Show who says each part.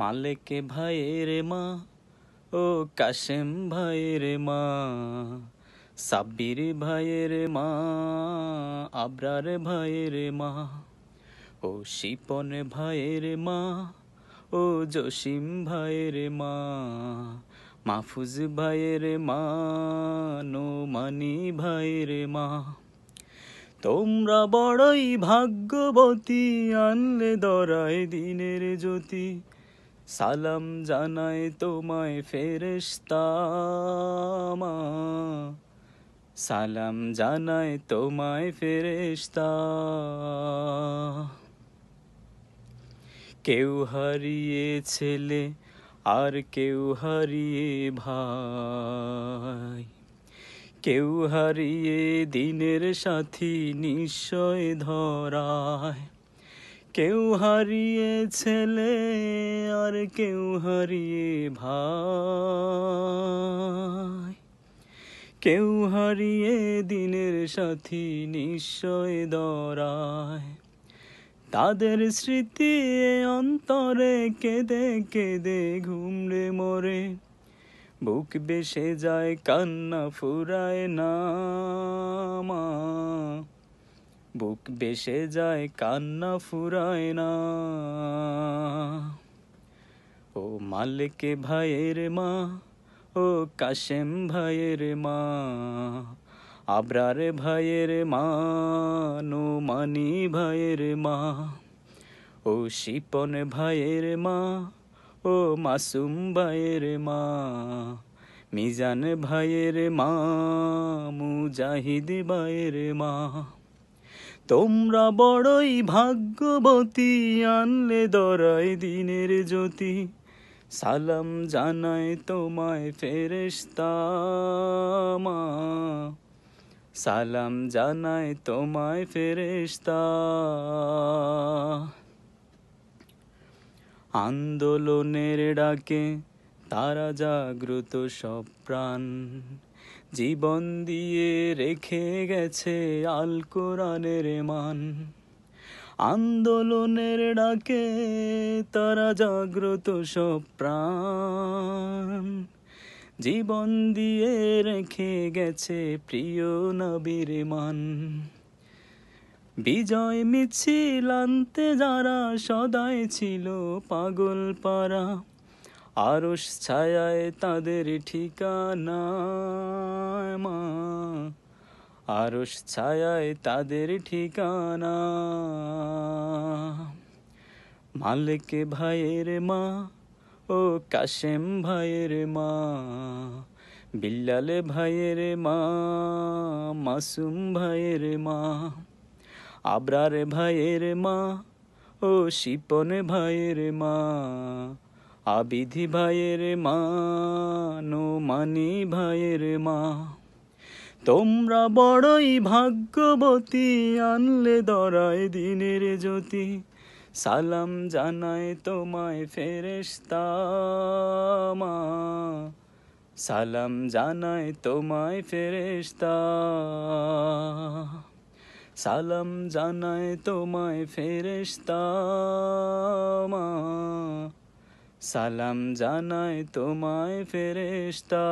Speaker 1: মালেকে ভাইয়ের মা ও কাশেম ভাইয়ের মা সাব্বির ভাইয়ের মা আবরার ভাইয়ের মা ও শিপন ভাইয়ের মা ও জসিম ভাইয়ের মা মাহফুজ ভাইয়ের মা নোমানি ভাইয়ের মা তোমরা বড়ই ভাগ্যবতী আনলে দরায় দিনের জ্যোতি সালাম জানাই তোমায় ফেরেশতামা সালাম জানাই তোমায় ফেরেশতা কেউ হারিয়ে ছেলে আর কেউ হারিয়ে ভাই কেউ হারিয়ে দিনের সাথী নিশ্চয় ধরায় কেউ হারিয়ে ছেলে আর কেউ হারিয়ে ভাই কেউ হারিয়ে দিনের সাথী নিশ্চয় দরায় তাদের স্মৃতি অন্তরে কেঁদে কেঁদে ঘুমড়ে মরে বুক বেসে যায় কান্না ফুরায় না মা বুক বেসে যায় কান্না ফুরায় না ও মালকে ভাইয়ের মা ও কাশেম ভাইয়ের মা আবরার ভাইয়ের মা নোমানি ভাইয়ের মা ও শিপন ভাইয়ের মা ও মাসুম ভাইয়ের মা মিজান ভাইয়ের মা মুজাহিদ ভাইয়ের মা তোমরা বড়ই ভাগ্যবতী আনলে দরাই দিনের জ্যোতি সালাম জানাই তোমায় মা সালাম জানাই তোমায় ফেরেশতা আন্দোলনের ডাকে তারা জাগ্রত সব প্রাণ জীবন দিয়ে রেখে গেছে আল কোরআনের মান আন্দোলনের ডাকে তারা জাগ্রত সব প্রাণ জীবন দিয়ে রেখে গেছে প্রিয় নবীর মান বিজয় মিছিল আনতে যারা সদাই ছিল পাগল পাড়া আরস ছায়ায় তাদের ঠিকানা মা আরস ছায়ায় তাদের ঠিকানা মালিক ভাইয়ের মা ও কাশেম ভাইয়ের মা বিল্লাল ভাইয়ের মা মাসুম ভাইয়ের মা আবরার ভাইয়ের মা ও শিপন ভাইয়ের মা আবিধি ভাইয়ের মা নোমানি ভাইয়ের মা তোমরা বড়ই ভাগ্যবতী আনলে দরায় দিনের জ্যোতি সালাম জানায় তোমায় ফেরেশতা মা সালাম জানায় তোমায় ফেরেশতা সালাম জানায় তোমায় ফেরেশতা মা সালাম জানায় তোমায় ফেরেশতা